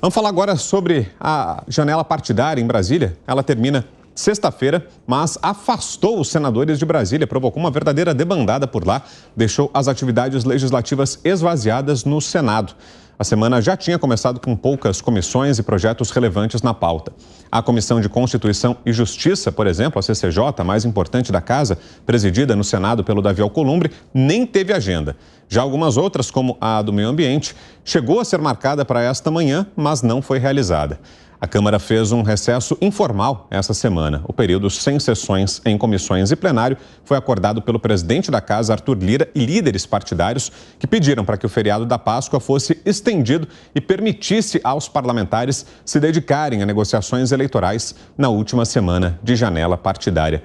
Vamos falar agora sobre a janela partidária em Brasília. Ela termina sexta-feira, mas afastou os senadores de Brasília, provocou uma verdadeira debandada por lá, deixou as atividades legislativas esvaziadas no Senado. A semana já tinha começado com poucas comissões e projetos relevantes na pauta. A Comissão de Constituição e Justiça, por exemplo, a CCJ, mais importante da casa, presidida no Senado pelo Davi Alcolumbre, nem teve agenda. Já algumas outras, como a do Meio Ambiente, chegou a ser marcada para esta manhã, mas não foi realizada. A Câmara fez um recesso informal essa semana. O período sem sessões em comissões e plenário foi acordado pelo presidente da casa, Arthur Lira, e líderes partidários que pediram para que o feriado da Páscoa fosse estendido e permitisse aos parlamentares se dedicarem a negociações eleitorais na última semana de janela partidária.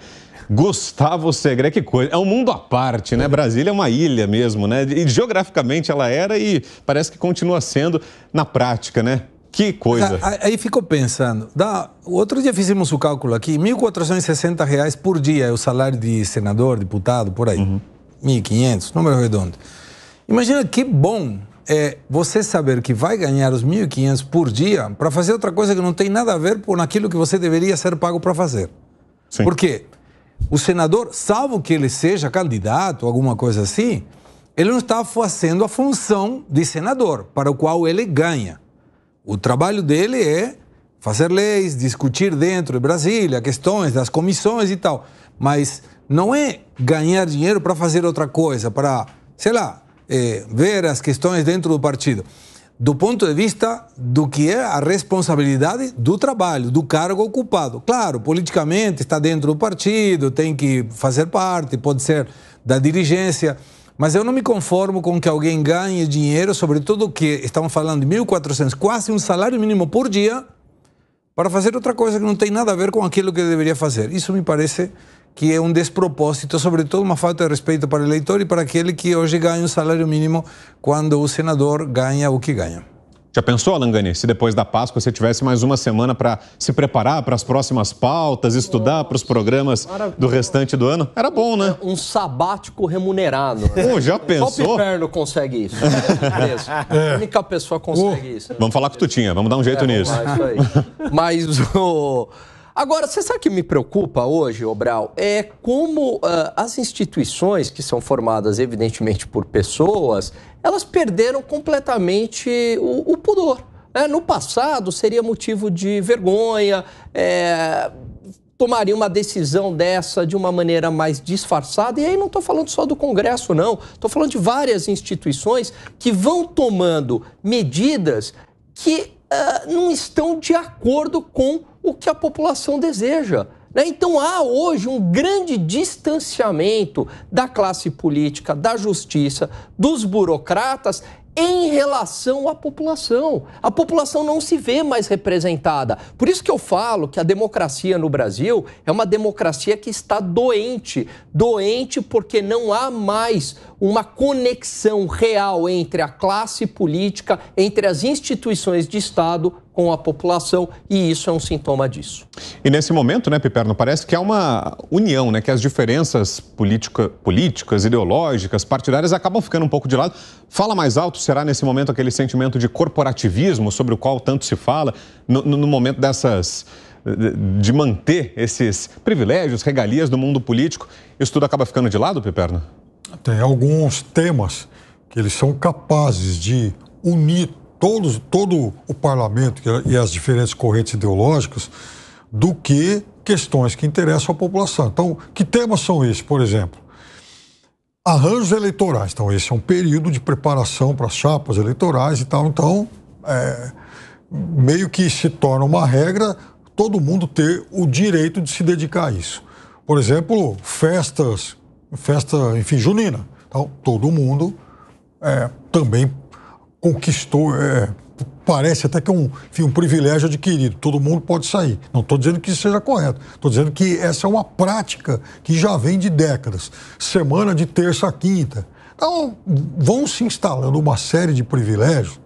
Gustavo Segre, que coisa. É um mundo à parte, né? Brasília é uma ilha mesmo, né? E geograficamente ela era e parece que continua sendo na prática, né? Que coisa. Ah, ah, aí ficou pensando. Dá, outro dia fizemos o cálculo aqui: R$ 1.460 reais por dia é o salário de senador, deputado, por aí. Uhum. 1.500, número redondo. Imagina que bom é você saber que vai ganhar os 1.500 por dia para fazer outra coisa que não tem nada a ver com aquilo que você deveria ser pago para fazer. Sim. Porque o senador, salvo que ele seja candidato, alguma coisa assim, ele não está fazendo a função de senador para o qual ele ganha. O trabalho dele é fazer leis, discutir dentro de Brasília questões das comissões e tal, mas não é ganhar dinheiro para fazer outra coisa, para, sei lá, é, ver as questões dentro do partido. Do ponto de vista do que é a responsabilidade do trabalho, do cargo ocupado. Claro, politicamente está dentro do partido, tem que fazer parte, pode ser da dirigência. Mas eu não me conformo com que alguém ganhe dinheiro, sobretudo que estamos falando de 1.400, quase um salário mínimo por dia, para fazer outra coisa que não tem nada a ver com aquilo que deveria fazer. Isso me parece que é um despropósito, sobretudo uma falta de respeito para o eleitor e para aquele que hoje ganha um salário mínimo quando o senador ganha o que ganha. Já pensou, Alangani, se depois da Páscoa você tivesse mais uma semana para se preparar para as próximas pautas, estudar para os programas maravilha. do restante do ano? Era bom, né? Um sabático remunerado. Né? já pensou? Só o Piperno consegue isso. É. é. A única pessoa consegue uh, isso. Né? Vamos falar com o Tutinha, vamos dar um jeito é, nisso. Lá, Mas o... Oh... Agora, você sabe o que me preocupa hoje, Obral? É como uh, as instituições, que são formadas evidentemente por pessoas, elas perderam completamente o, o pudor. Né? No passado, seria motivo de vergonha, é, tomaria uma decisão dessa de uma maneira mais disfarçada. E aí não estou falando só do Congresso, não. Estou falando de várias instituições que vão tomando medidas que uh, não estão de acordo com o que a população deseja. Né? Então há hoje um grande distanciamento da classe política, da justiça, dos burocratas em relação à população. A população não se vê mais representada. Por isso que eu falo que a democracia no Brasil é uma democracia que está doente, doente porque não há mais uma conexão real entre a classe política, entre as instituições de Estado com a população e isso é um sintoma disso. E nesse momento, né, Piperno, parece que há uma união, né, que as diferenças política, políticas, ideológicas, partidárias acabam ficando um pouco de lado. Fala mais alto, será nesse momento aquele sentimento de corporativismo sobre o qual tanto se fala, no, no momento dessas de manter esses privilégios, regalias do mundo político, isso tudo acaba ficando de lado, Piperno? Tem alguns temas que eles são capazes de unir todos, todo o parlamento e as diferentes correntes ideológicas do que questões que interessam à população. Então, que temas são esses, por exemplo? Arranjos eleitorais. Então, esse é um período de preparação para as chapas eleitorais e tal. Então, é, meio que se torna uma regra todo mundo ter o direito de se dedicar a isso. Por exemplo, festas, festa, enfim, junina. Então, todo mundo é, também conquistou. É, parece até que é um, enfim, um privilégio adquirido. Todo mundo pode sair. Não estou dizendo que isso seja correto. Estou dizendo que essa é uma prática que já vem de décadas. Semana de terça a quinta. Então, vão se instalando uma série de privilégios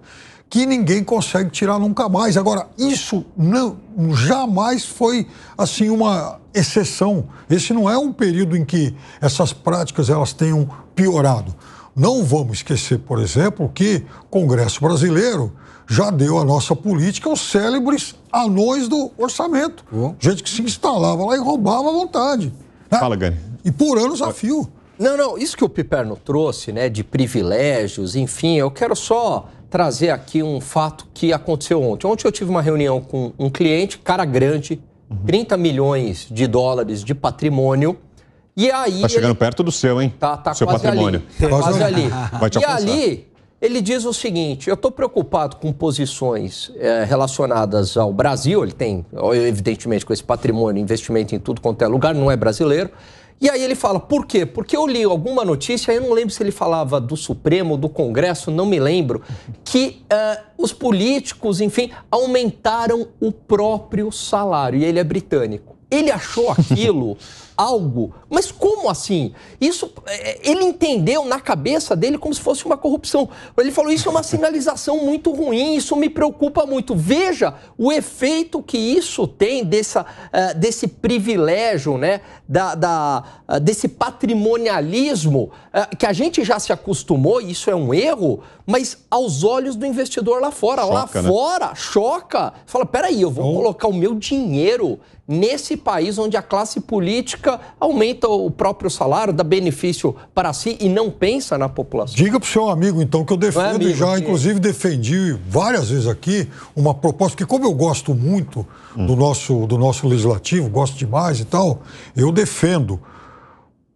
que ninguém consegue tirar nunca mais. Agora, isso não, jamais foi assim uma exceção. Esse não é um período em que essas práticas elas tenham piorado. Não vamos esquecer, por exemplo, que o Congresso brasileiro já deu à nossa política os célebres anões do orçamento. Uhum. Gente que se instalava lá e roubava à vontade. Né? Fala, Gani. E por anos a fio. Não, não, isso que o Piperno trouxe, né, de privilégios, enfim, eu quero só trazer aqui um fato que aconteceu ontem. Ontem eu tive uma reunião com um cliente, cara grande, 30 uhum. milhões de dólares de patrimônio, e aí. Tá chegando ele... perto do seu, hein? Tá, tá seu quase patrimônio. Ali. Quase, quase ali. Vai te e ali, ele diz o seguinte: eu estou preocupado com posições é, relacionadas ao Brasil, ele tem, evidentemente, com esse patrimônio, investimento em tudo quanto é lugar, não é brasileiro. E aí ele fala, por quê? Porque eu li alguma notícia, eu não lembro se ele falava do Supremo, do Congresso, não me lembro, que uh, os políticos, enfim, aumentaram o próprio salário. E ele é britânico. Ele achou aquilo algo. Mas como assim? Isso é, ele entendeu na cabeça dele como se fosse uma corrupção. Ele falou: isso é uma sinalização muito ruim, isso me preocupa muito. Veja o efeito que isso tem dessa, é, desse privilégio, né? Da, da desse patrimonialismo é, que a gente já se acostumou, isso é um erro, mas aos olhos do investidor lá fora. Choca, lá né? fora, choca. Fala: peraí, eu vou colocar o meu dinheiro nesse país onde a classe política aumenta o próprio salário, dá benefício para si e não pensa na população. Diga para o seu amigo, então, que eu é defendo é amigo, já, inclusive defendi várias vezes aqui uma proposta que, como eu gosto muito do, nosso, do nosso legislativo, gosto demais e tal, eu defendo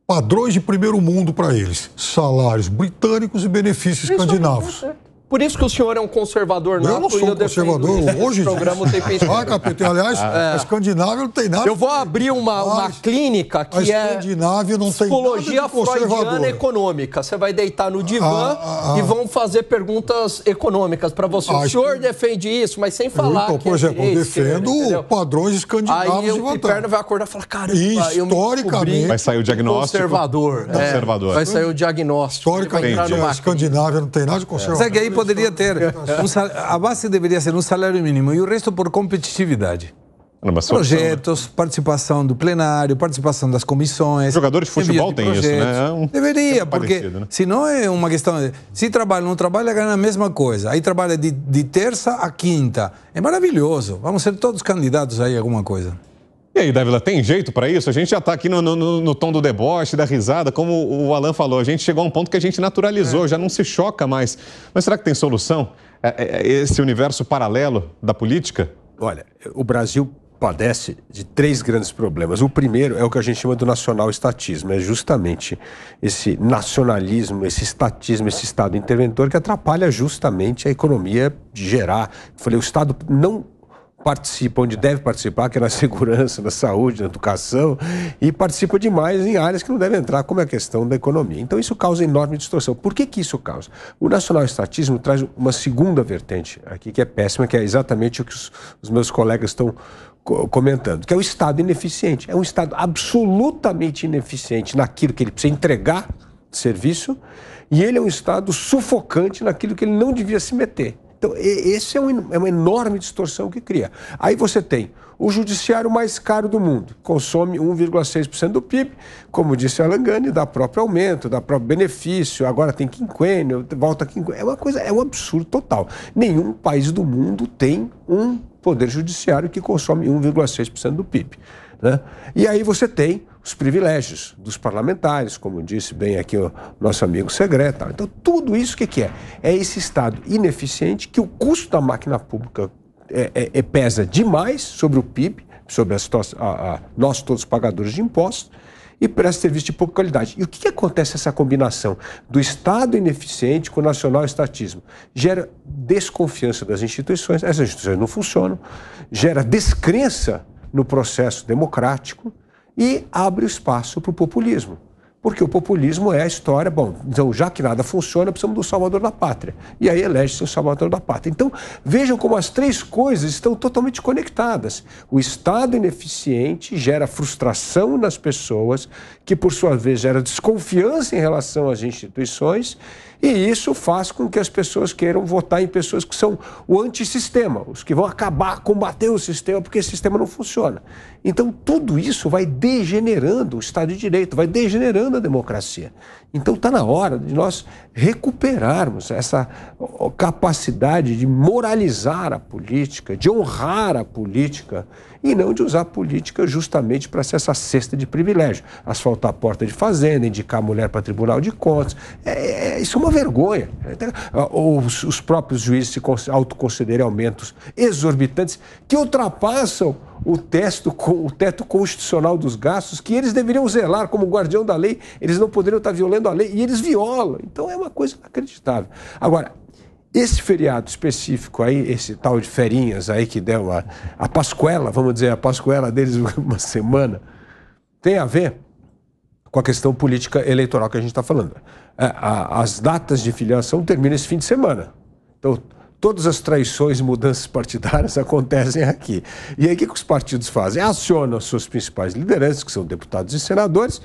padrões de primeiro mundo para eles, salários britânicos e benefícios Isso escandinavos. É por isso que o senhor é um conservador nato. Eu não sou conservador. Hoje programa Ah, capitão, aliás, é. a Escandinávia não tem nada. Eu vou abrir uma, uma clínica que a é Escandinávia não psicologia tem nada freudiana econômica. Você vai deitar no divã ah, ah, ah. e vão fazer perguntas econômicas para você. Ah, o senhor que... defende isso, mas sem falar. Eu, então, por é exemplo, é eu defendo entendeu? padrões escandinavos Aí eu, de vantagem. Aí o vai acordar e falar, cara, historicamente vai sair o diagnóstico conservador. É, conservador. Vai sair o diagnóstico. Historicamente, a Escandinávia não tem nada de conservador. Segue é aí, poderia ter. Um sal... A base deveria ser um salário mínimo e o resto por competitividade. Projetos, participação do plenário, participação das comissões. Jogadores de futebol têm isso, né? É um... Deveria, é porque parecido, né? senão é uma questão. se trabalha ou não trabalha, ganha a mesma coisa. Aí trabalha de, de terça a quinta. É maravilhoso. Vamos ser todos candidatos aí a alguma coisa. E aí, Davila, tem jeito para isso? A gente já está aqui no, no, no, tom do deboche, da risada, como o Alan falou, a gente chegou a um ponto que a gente naturalizou, é. já não se choca mais. Mas será que tem solução? É, é, é esse universo paralelo da política? Olha, o Brasil padece de três grandes problemas. O primeiro é o que a gente chama do nacional-estatismo, é justamente esse nacionalismo, esse estatismo, esse Estado interventor que atrapalha justamente a economia de gerar. Eu falei, o Estado não participa onde deve participar, que é na segurança, na saúde, na educação, e participa demais em áreas que não devem entrar, como é a questão da economia. Então isso causa enorme distorção. Por que, que isso causa? O nacional estatismo traz uma segunda vertente aqui que é péssima, que é exatamente o que os, os meus colegas estão comentando, que é o Estado ineficiente. É um Estado absolutamente ineficiente naquilo que ele precisa entregar de serviço, e ele é um Estado sufocante naquilo que ele não devia se meter. Então, esse é, um, é uma enorme distorção que cria. Aí você tem o judiciário mais caro do mundo, consome 1,6% do PIB, como disse a Langani, dá próprio aumento, dá próprio benefício, agora tem quinquênio, volta quinquênio. É uma coisa, é um absurdo total. Nenhum país do mundo tem um poder judiciário que consome 1,6% do PIB. Né? E aí você tem os privilégios dos parlamentares, como disse bem aqui o nosso amigo secreto. Então, tudo isso o que, que é? É esse Estado ineficiente que o custo da máquina pública é, é, é pesa demais sobre o PIB, sobre a a, a, nós todos pagadores de impostos, e presta serviço de pouca qualidade. E o que, que acontece essa combinação do Estado ineficiente com o nacional estatismo? Gera desconfiança das instituições, essas instituições não funcionam, gera descrença no processo democrático, e abre espaço para o populismo. Porque o populismo é a história, bom, então já que nada funciona, precisamos do salvador da pátria. E aí elege-se o salvador da pátria. Então, vejam como as três coisas estão totalmente conectadas. O Estado ineficiente gera frustração nas pessoas, que por sua vez gera desconfiança em relação às instituições, e isso faz com que as pessoas queiram votar em pessoas que são o antissistema, os que vão acabar, combater o sistema, porque o sistema não funciona. Então, tudo isso vai degenerando o Estado de Direito, vai degenerando a democracia. Então, está na hora de nós recuperarmos essa capacidade de moralizar a política, de honrar a política e não de usar política justamente para ser essa cesta de privilégio. Asfaltar a porta de fazenda, indicar a mulher para tribunal de contas. É, é, é, isso é uma vergonha. Ou os, os próprios juízes se autoconcederem aumentos exorbitantes que ultrapassam o, texto, o teto constitucional dos gastos, que eles deveriam zelar como guardião da lei, eles não poderiam estar tá violando a lei e eles violam. Então é uma coisa inacreditável. Agora, esse feriado específico aí, esse tal de ferinhas aí que deu a, a Pascuela, vamos dizer, a Pascuela deles uma semana, tem a ver com a questão política eleitoral que a gente está falando. É, as datas de filiação terminam esse fim de semana. Então, todas as traições e mudanças partidárias acontecem aqui. E aí, o que, que os partidos fazem? Acionam suas principais lideranças, que são deputados e senadores,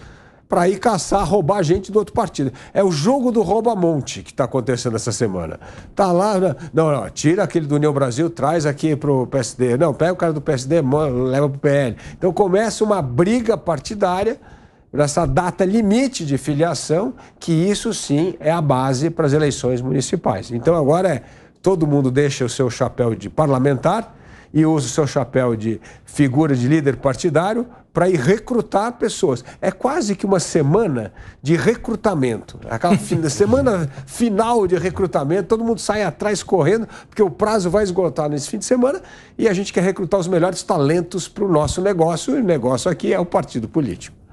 para ir caçar, roubar gente do outro partido. É o jogo do rouba-monte que está acontecendo essa semana. Tá lá, né? não, não, tira aquele do União Brasil, traz aqui para o PSD. Não, pega o cara do PSD, leva para o PL. Então começa uma briga partidária nessa data limite de filiação, que isso sim é a base para as eleições municipais. Então agora é todo mundo deixa o seu chapéu de parlamentar e usa o seu chapéu de figura de líder partidário para ir recrutar pessoas. É quase que uma semana de recrutamento. Aquela semana final de recrutamento, todo mundo sai atrás correndo, porque o prazo vai esgotar nesse fim de semana e a gente quer recrutar os melhores talentos para o nosso negócio, e o negócio aqui é o partido político.